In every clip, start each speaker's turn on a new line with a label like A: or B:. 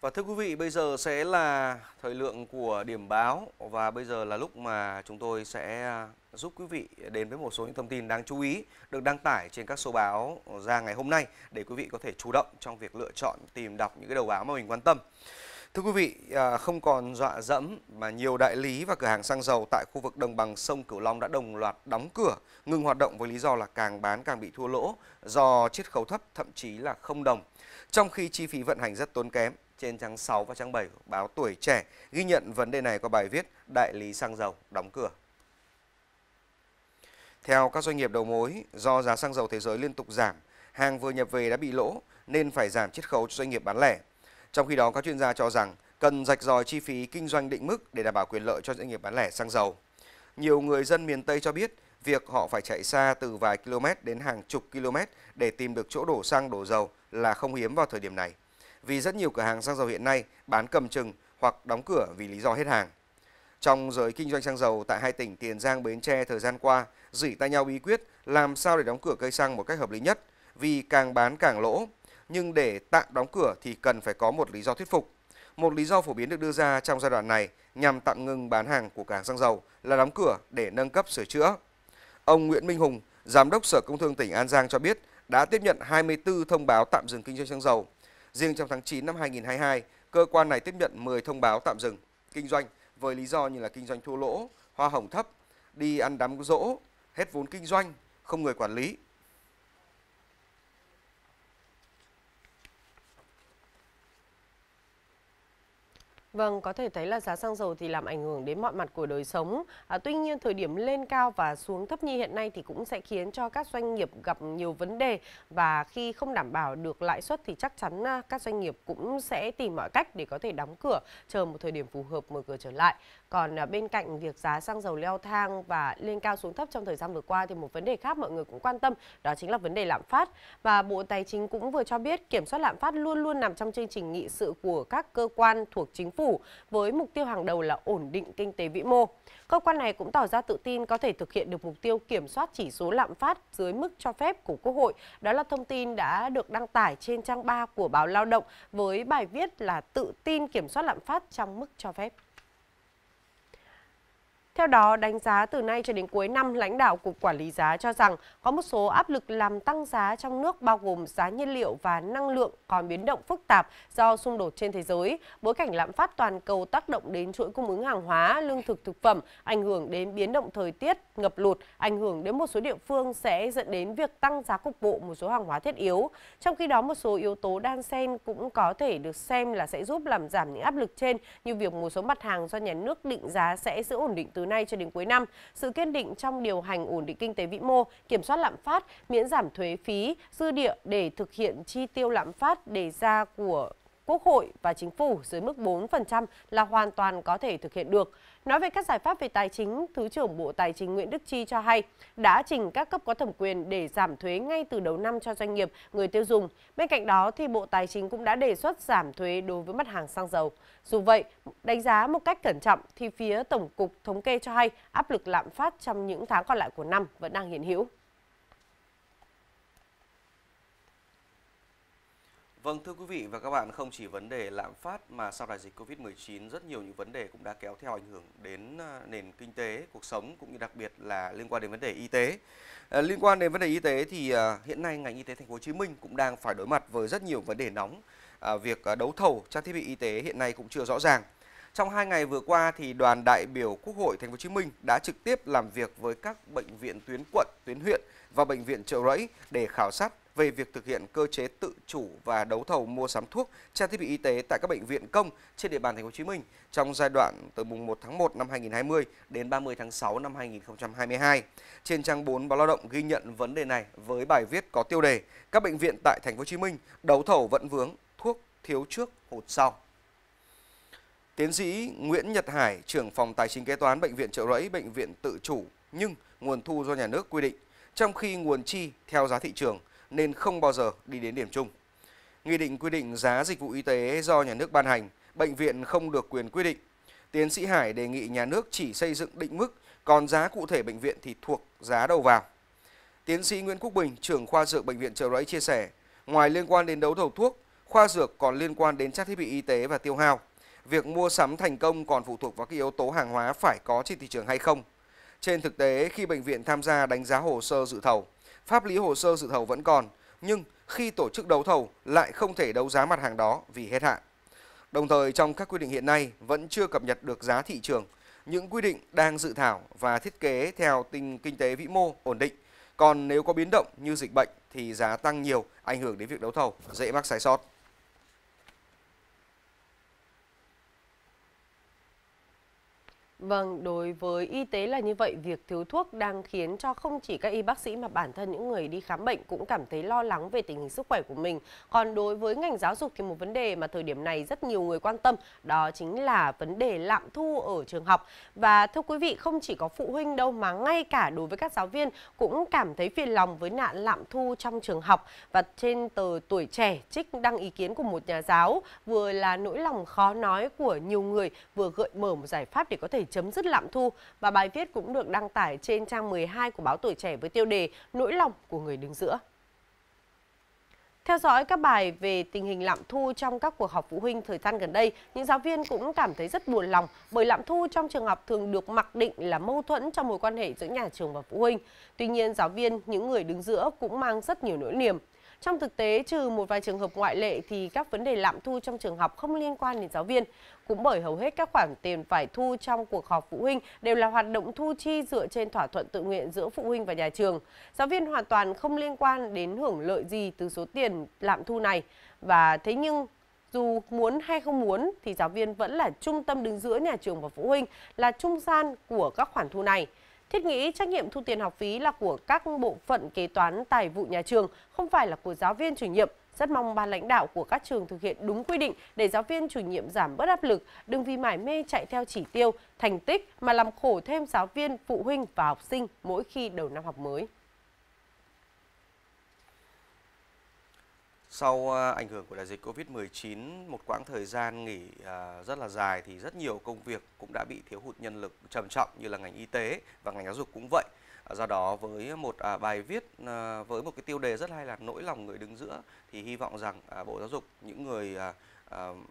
A: Và thưa quý vị, bây giờ sẽ là thời lượng của điểm báo và bây giờ là lúc mà chúng tôi sẽ à, giúp quý vị đến với một số những thông tin đáng chú ý được đăng tải trên các số báo ra ngày hôm nay để quý vị có thể chủ động trong việc lựa chọn tìm đọc những cái đầu báo mà mình quan tâm. Thưa quý vị, à, không còn dọa dẫm mà nhiều đại lý và cửa hàng xăng dầu tại khu vực đồng bằng sông Cửu Long đã đồng loạt đóng cửa, ngừng hoạt động với lý do là càng bán càng bị thua lỗ do chiết khấu thấp thậm chí là không đồng, trong khi chi phí vận hành rất tốn kém trên trang 6 và trang 7 của báo Tuổi Trẻ ghi nhận vấn đề này qua bài viết Đại lý xăng dầu đóng cửa. Theo các doanh nghiệp đầu mối, do giá xăng dầu thế giới liên tục giảm, hàng vừa nhập về đã bị lỗ nên phải giảm chiết khấu cho doanh nghiệp bán lẻ. Trong khi đó, các chuyên gia cho rằng cần rạch ròi chi phí kinh doanh định mức để đảm bảo quyền lợi cho doanh nghiệp bán lẻ xăng dầu. Nhiều người dân miền Tây cho biết việc họ phải chạy xa từ vài km đến hàng chục km để tìm được chỗ đổ xăng đổ dầu là không hiếm vào thời điểm này vì rất nhiều cửa hàng xăng dầu hiện nay bán cầm chừng hoặc đóng cửa vì lý do hết hàng. Trong giới kinh doanh xăng dầu tại hai tỉnh Tiền Giang, Bến Tre thời gian qua, rỉ tay nhau bí quyết làm sao để đóng cửa cây xăng một cách hợp lý nhất vì càng bán càng lỗ. Nhưng để tạm đóng cửa thì cần phải có một lý do thuyết phục. Một lý do phổ biến được đưa ra trong giai đoạn này nhằm tạm ngừng bán hàng của cửa hàng xăng dầu là đóng cửa để nâng cấp sửa chữa. Ông Nguyễn Minh Hùng, Giám đốc Sở Công Thương tỉnh An Giang cho biết đã tiếp nhận 24 thông báo tạm dừng kinh doanh xăng dầu Riêng trong tháng 9 năm 2022, cơ quan này tiếp nhận 10 thông báo tạm dừng kinh doanh với lý do như là kinh doanh thua lỗ, hoa hồng thấp, đi ăn đám dỗ, hết vốn kinh doanh, không người quản lý,
B: Vâng, có thể thấy là giá xăng dầu thì làm ảnh hưởng đến mọi mặt của đời sống. À, tuy nhiên thời điểm lên cao và xuống thấp như hiện nay thì cũng sẽ khiến cho các doanh nghiệp gặp nhiều vấn đề và khi không đảm bảo được lãi suất thì chắc chắn à, các doanh nghiệp cũng sẽ tìm mọi cách để có thể đóng cửa chờ một thời điểm phù hợp mở cửa trở lại. Còn à, bên cạnh việc giá xăng dầu leo thang và lên cao xuống thấp trong thời gian vừa qua thì một vấn đề khác mọi người cũng quan tâm đó chính là vấn đề lạm phát. Và Bộ Tài chính cũng vừa cho biết kiểm soát lạm phát luôn luôn nằm trong chương trình nghị sự của các cơ quan thuộc chính phủ phủ với mục tiêu hàng đầu là ổn định kinh tế vĩ mô. Cơ quan này cũng tỏ ra tự tin có thể thực hiện được mục tiêu kiểm soát chỉ số lạm phát dưới mức cho phép của Quốc hội. Đó là thông tin đã được đăng tải trên trang 3 của báo Lao động với bài viết là tự tin kiểm soát lạm phát trong mức cho phép. Theo đó, đánh giá từ nay cho đến cuối năm, lãnh đạo Cục Quản lý giá cho rằng có một số áp lực làm tăng giá trong nước bao gồm giá nhiên liệu và năng lượng còn biến động phức tạp do xung đột trên thế giới, bối cảnh lạm phát toàn cầu tác động đến chuỗi cung ứng hàng hóa, lương thực thực phẩm, ảnh hưởng đến biến động thời tiết, ngập lụt, ảnh hưởng đến một số địa phương sẽ dẫn đến việc tăng giá cục bộ một số hàng hóa thiết yếu. Trong khi đó, một số yếu tố đan xen cũng có thể được xem là sẽ giúp làm giảm những áp lực trên như việc một số mặt hàng do nhà nước định giá sẽ giữ ổn định từ nay cho đến cuối năm, sự kiên định trong điều hành ổn định kinh tế vĩ mô, kiểm soát lạm phát, miễn giảm thuế phí, dư địa để thực hiện chi tiêu lạm phát đề ra của Quốc hội và Chính phủ dưới mức 4% là hoàn toàn có thể thực hiện được. Nói về các giải pháp về tài chính, Thứ trưởng Bộ Tài chính Nguyễn Đức Chi cho hay đã trình các cấp có thẩm quyền để giảm thuế ngay từ đầu năm cho doanh nghiệp, người tiêu dùng. Bên cạnh đó thì Bộ Tài chính cũng đã đề xuất giảm thuế đối với mặt hàng xăng dầu. Dù vậy, đánh giá một cách cẩn trọng thì phía Tổng cục Thống kê cho hay áp lực lạm phát trong những tháng còn lại của năm vẫn đang hiện hữu.
A: Vâng, thưa quý vị và các bạn, không chỉ vấn đề lạm phát mà sau đại dịch Covid-19 rất nhiều những vấn đề cũng đã kéo theo ảnh hưởng đến à, nền kinh tế, cuộc sống cũng như đặc biệt là liên quan đến vấn đề y tế. À, liên quan đến vấn đề y tế thì à, hiện nay ngành y tế thành phố Hồ Chí Minh cũng đang phải đối mặt với rất nhiều vấn đề nóng. À, việc à, đấu thầu trang thiết bị y tế hiện nay cũng chưa rõ ràng. Trong hai ngày vừa qua thì đoàn đại biểu Quốc hội Thành phố Hồ Chí Minh đã trực tiếp làm việc với các bệnh viện tuyến quận, tuyến huyện và bệnh viện Trợ Rẫy để khảo sát về việc thực hiện cơ chế tự chủ và đấu thầu mua sắm thuốc, trang thiết bị y tế tại các bệnh viện công trên địa bàn thành phố Hồ Chí Minh trong giai đoạn từ mùng 1 tháng 1 năm 2020 đến 30 tháng 6 năm 2022. Trên trang 4 báo Lao động ghi nhận vấn đề này với bài viết có tiêu đề Các bệnh viện tại thành phố Hồ Chí Minh đấu thầu vẫn vướng, thuốc thiếu trước hụt sau. Tiến sĩ Nguyễn Nhật Hải, trưởng phòng tài chính kế toán bệnh viện Trợ Rẫy, bệnh viện tự chủ nhưng nguồn thu do nhà nước quy định, trong khi nguồn chi theo giá thị trường nên không bao giờ đi đến điểm chung. Nghị định quy định giá dịch vụ y tế do nhà nước ban hành, bệnh viện không được quyền quyết định. Tiến sĩ Hải đề nghị nhà nước chỉ xây dựng định mức, còn giá cụ thể bệnh viện thì thuộc giá đầu vào. Tiến sĩ Nguyễn Quốc Bình, trưởng khoa dược bệnh viện Trợ Rẫy chia sẻ, ngoài liên quan đến đấu thầu thuốc, khoa dược còn liên quan đến trang thiết bị y tế và tiêu hao. Việc mua sắm thành công còn phụ thuộc vào các yếu tố hàng hóa phải có trên thị trường hay không. Trên thực tế, khi bệnh viện tham gia đánh giá hồ sơ dự thầu, pháp lý hồ sơ dự thầu vẫn còn, nhưng khi tổ chức đấu thầu lại không thể đấu giá mặt hàng đó vì hết hạn. Đồng thời trong các quy định hiện nay vẫn chưa cập nhật được giá thị trường, những quy định đang dự thảo và thiết kế theo tình kinh tế vĩ mô ổn định. Còn nếu có biến động như dịch bệnh thì giá tăng nhiều, ảnh hưởng đến việc đấu thầu, dễ mắc sai sót.
B: Vâng, đối với y tế là như vậy, việc thiếu thuốc đang khiến cho không chỉ các y bác sĩ mà bản thân những người đi khám bệnh cũng cảm thấy lo lắng về tình hình sức khỏe của mình. Còn đối với ngành giáo dục thì một vấn đề mà thời điểm này rất nhiều người quan tâm đó chính là vấn đề lạm thu ở trường học. Và thưa quý vị, không chỉ có phụ huynh đâu mà ngay cả đối với các giáo viên cũng cảm thấy phiền lòng với nạn lạm thu trong trường học. Và trên tờ Tuổi Trẻ trích đăng ý kiến của một nhà giáo vừa là nỗi lòng khó nói của nhiều người vừa gợi mở một giải pháp để có thể chấm dứt lạm thu và bài viết cũng được đăng tải trên trang 12 của báo Tuổi Trẻ với tiêu đề Nỗi lòng của người đứng giữa. Theo dõi các bài về tình hình lạm thu trong các cuộc họp phụ huynh thời gian gần đây, những giáo viên cũng cảm thấy rất buồn lòng bởi lạm thu trong trường học thường được mặc định là mâu thuẫn trong mối quan hệ giữa nhà trường và phụ huynh. Tuy nhiên, giáo viên, những người đứng giữa cũng mang rất nhiều nỗi niềm. Trong thực tế, trừ một vài trường hợp ngoại lệ thì các vấn đề lạm thu trong trường học không liên quan đến giáo viên. Cũng bởi hầu hết các khoản tiền phải thu trong cuộc họp phụ huynh đều là hoạt động thu chi dựa trên thỏa thuận tự nguyện giữa phụ huynh và nhà trường. Giáo viên hoàn toàn không liên quan đến hưởng lợi gì từ số tiền lạm thu này. Và thế nhưng dù muốn hay không muốn thì giáo viên vẫn là trung tâm đứng giữa nhà trường và phụ huynh, là trung gian của các khoản thu này. Thiết nghĩ trách nhiệm thu tiền học phí là của các bộ phận kế toán tài vụ nhà trường, không phải là của giáo viên chủ nhiệm. Rất mong ban lãnh đạo của các trường thực hiện đúng quy định để giáo viên chủ nhiệm giảm bớt áp lực, đừng vì mải mê chạy theo chỉ tiêu, thành tích mà làm khổ thêm giáo viên, phụ huynh và học sinh mỗi khi đầu năm học mới.
A: Sau ờ, ảnh hưởng của đại dịch Covid-19, một quãng thời gian nghỉ ờ, rất là dài thì rất nhiều công việc cũng đã bị thiếu hụt nhân lực trầm trọng như là ngành y tế và ngành giáo dục cũng vậy. Ờ, do đó với một à, bài viết với một cái tiêu đề rất hay là nỗi lòng người đứng giữa thì hy vọng rằng à, Bộ Giáo dục những người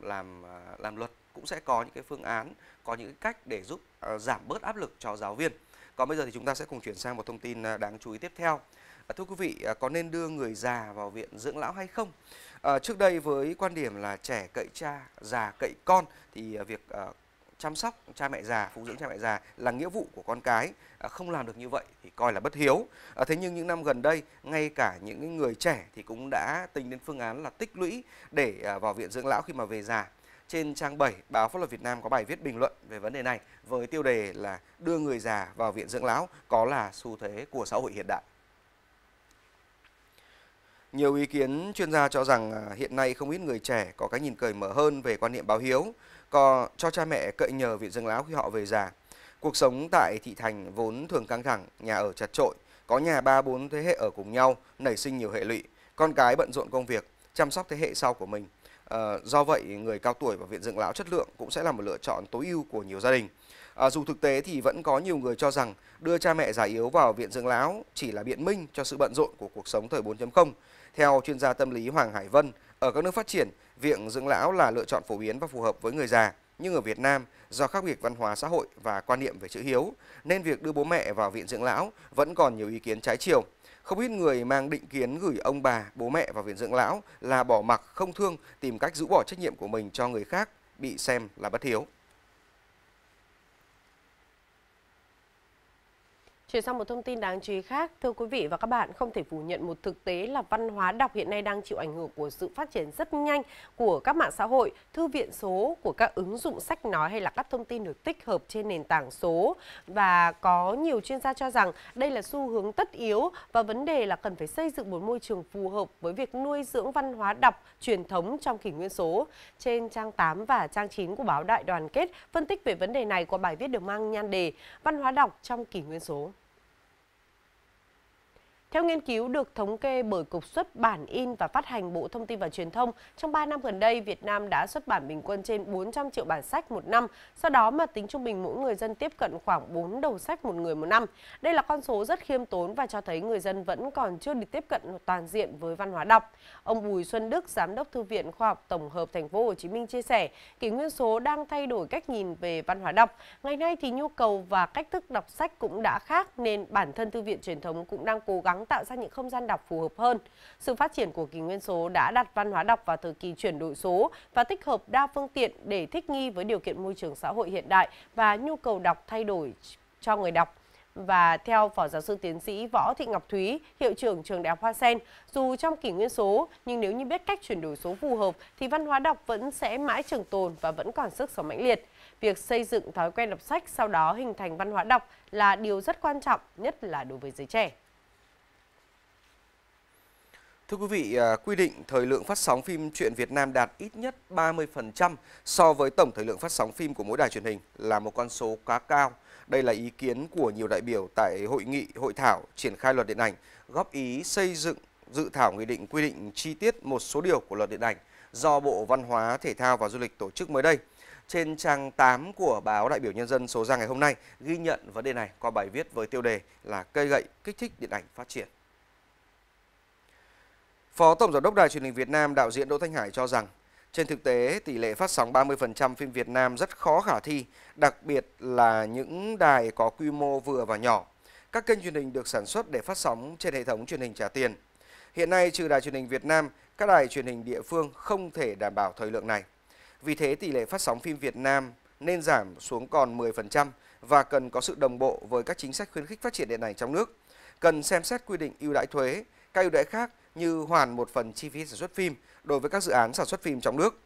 A: làm làm luật cũng sẽ có những cái phương án, có những cái cách để giúp giảm bớt áp lực cho giáo viên. Còn bây giờ thì chúng ta sẽ cùng chuyển sang một thông tin đáng chú ý tiếp theo. À, thưa quý vị à, có nên đưa người già vào viện dưỡng lão hay không à, trước đây với quan điểm là trẻ cậy cha già cậy con thì à, việc à, chăm sóc cha mẹ già phụ dưỡng cha mẹ già là nghĩa vụ của con cái à, không làm được như vậy thì coi là bất hiếu à, thế nhưng những năm gần đây ngay cả những người trẻ thì cũng đã tính đến phương án là tích lũy để à, vào viện dưỡng lão khi mà về già trên trang 7 báo Pháp luật Việt Nam có bài viết bình luận về vấn đề này với tiêu đề là đưa người già vào viện dưỡng lão có là xu thế của xã hội hiện đại. Nhiều ý kiến chuyên gia cho rằng à, hiện nay không ít người trẻ có cái nhìn cởi mở hơn về quan niệm báo hiếu, có cho cha mẹ cậy nhờ viện dưỡng lão khi họ về già. Cuộc sống tại thị thành vốn thường căng thẳng, nhà ở chật trội, có nhà ba bốn thế hệ ở cùng nhau, nảy sinh nhiều hệ lụy, con cái bận rộn công việc, chăm sóc thế hệ sau của mình. À, do vậy, người cao tuổi và viện dưỡng lão chất lượng cũng sẽ là một lựa chọn tối ưu của nhiều gia đình. À, dù thực tế thì vẫn có nhiều người cho rằng đưa cha mẹ già yếu vào viện dưỡng lão chỉ là biện minh cho sự bận rộn của cuộc sống thời 4.0 theo chuyên gia tâm lý Hoàng Hải Vân, ở các nước phát triển, việc dưỡng lão là lựa chọn phổ biến và phù hợp với người già. Nhưng ở Việt Nam, do khác biệt văn hóa xã hội và quan niệm về chữ hiếu, nên việc đưa bố mẹ vào viện dưỡng lão vẫn còn nhiều ý kiến trái chiều. Không ít người mang định kiến gửi ông bà, bố mẹ vào viện dưỡng lão là bỏ mặc, không thương, tìm cách rũ bỏ trách nhiệm của mình cho người khác, bị xem là bất hiếu.
B: Chuyển sang một thông tin đáng chú ý khác, thưa quý vị và các bạn, không thể phủ nhận một thực tế là văn hóa đọc hiện nay đang chịu ảnh hưởng của sự phát triển rất nhanh của các mạng xã hội, thư viện số, của các ứng dụng sách nói hay là các thông tin được tích hợp trên nền tảng số. Và có nhiều chuyên gia cho rằng đây là xu hướng tất yếu và vấn đề là cần phải xây dựng một môi trường phù hợp với việc nuôi dưỡng văn hóa đọc truyền thống trong kỷ nguyên số. Trên trang 8 và trang 9 của báo Đại đoàn kết, phân tích về vấn đề này qua bài viết được mang nhan đề Văn hóa đọc trong kỷ nguyên số. Theo nghiên cứu được thống kê bởi Cục xuất bản in và phát hành Bộ Thông tin và Truyền thông, trong 3 năm gần đây, Việt Nam đã xuất bản bình quân trên 400 triệu bản sách một năm. Sau đó mà tính trung bình mỗi người dân tiếp cận khoảng 4 đầu sách một người một năm. Đây là con số rất khiêm tốn và cho thấy người dân vẫn còn chưa được tiếp cận toàn diện với văn hóa đọc. Ông Bùi Xuân Đức, Giám đốc Thư viện Khoa học Tổng hợp Thành phố Hồ Chí Minh chia sẻ, kỷ nguyên số đang thay đổi cách nhìn về văn hóa đọc. Ngày nay thì nhu cầu và cách thức đọc sách cũng đã khác nên bản thân thư viện truyền thống cũng đang cố gắng tạo ra những không gian đọc phù hợp hơn. Sự phát triển của kỷ nguyên số đã đặt văn hóa đọc vào thời kỳ chuyển đổi số và tích hợp đa phương tiện để thích nghi với điều kiện môi trường xã hội hiện đại và nhu cầu đọc thay đổi cho người đọc. Và theo Phó Giáo sư Tiến sĩ Võ Thị Ngọc Thúy, Hiệu trưởng Trường Đại học Hoa Sen, dù trong kỷ nguyên số, nhưng nếu như biết cách chuyển đổi số phù hợp thì văn hóa đọc vẫn sẽ mãi trường tồn và vẫn còn sức sống mãnh liệt. Việc xây dựng thói quen đọc sách sau đó hình thành văn hóa đọc là điều rất quan trọng, nhất là đối với giới trẻ.
A: Thưa quý vị, à, quy định thời lượng phát sóng phim truyện Việt Nam đạt ít nhất 30% so với tổng thời lượng phát sóng phim của mỗi đài truyền hình là một con số quá cao. Đây là ý kiến của nhiều đại biểu tại hội nghị, hội thảo triển khai luật điện ảnh, góp ý xây dựng dự thảo nghị định quy định chi tiết một số điều của luật điện ảnh do Bộ Văn hóa, Thể thao và Du lịch tổ chức mới đây. Trên trang 8 của báo Đại biểu Nhân dân số ra ngày hôm nay ghi nhận vấn đề này qua bài viết với tiêu đề là cây gậy kích thích điện ảnh phát triển. Phó Tổng Giám đốc Đài truyền hình Việt Nam đạo diễn Đỗ Thanh Hải cho rằng, trên thực tế, tỷ lệ phát sóng 30% phim Việt Nam rất khó khả thi, đặc biệt là những đài có quy mô vừa và nhỏ. Các kênh truyền hình được sản xuất để phát sóng trên hệ thống truyền hình trả tiền. Hiện nay, trừ đài truyền hình Việt Nam, các đài truyền hình địa phương không thể đảm bảo thời lượng này. Vì thế, tỷ lệ phát sóng phim Việt Nam nên giảm xuống còn 10% và cần có sự đồng bộ với các chính sách khuyến khích phát triển điện ảnh trong nước. Cần xem xét quy định ưu đãi thuế, các ưu đãi khác như hoàn một phần chi phí sản xuất phim đối với các dự án sản xuất phim trong nước.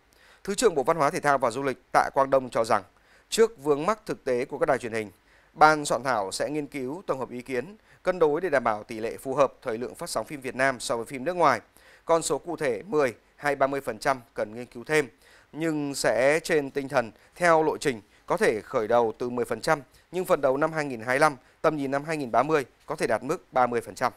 A: Thứ trưởng Bộ Văn hóa Thể thao và Du lịch Tạ Quang Đông cho rằng, trước vướng mắc thực tế của các đài truyền hình, ban soạn thảo sẽ nghiên cứu tổng hợp ý kiến, cân đối để đảm bảo tỷ lệ phù hợp thời lượng phát sóng phim Việt Nam so với phim nước ngoài. Con số cụ thể 10 hay 30% cần nghiên cứu thêm, nhưng sẽ trên tinh thần theo lộ trình có thể khởi đầu từ 10%, nhưng phần đầu năm 2025, tầm nhìn năm 2030 có thể đạt mức 30%.